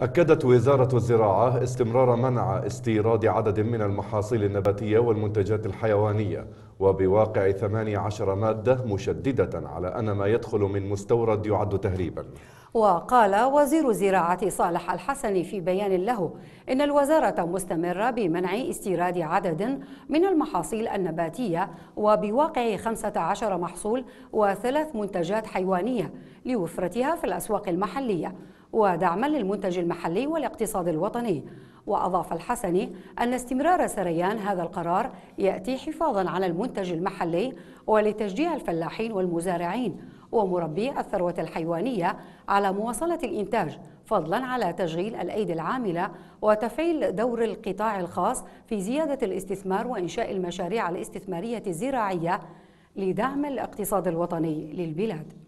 أكدت وزارة الزراعة استمرار منع استيراد عدد من المحاصيل النباتية والمنتجات الحيوانية وبواقع 18 مادة مشددة على أن ما يدخل من مستورد يعد تهريبا وقال وزير الزراعة صالح الحسني في بيان له إن الوزارة مستمرة بمنع استيراد عدد من المحاصيل النباتية وبواقع 15 محصول وثلاث منتجات حيوانية لوفرتها في الأسواق المحلية ودعما للمنتج المحلي والاقتصاد الوطني وأضاف الحسني أن استمرار سريان هذا القرار يأتي حفاظا على المنتج المحلي ولتشجيع الفلاحين والمزارعين ومربي الثروة الحيوانية على مواصلة الإنتاج فضلا على تشغيل الأيدي العاملة وتفعيل دور القطاع الخاص في زيادة الاستثمار وإنشاء المشاريع الاستثمارية الزراعية لدعم الاقتصاد الوطني للبلاد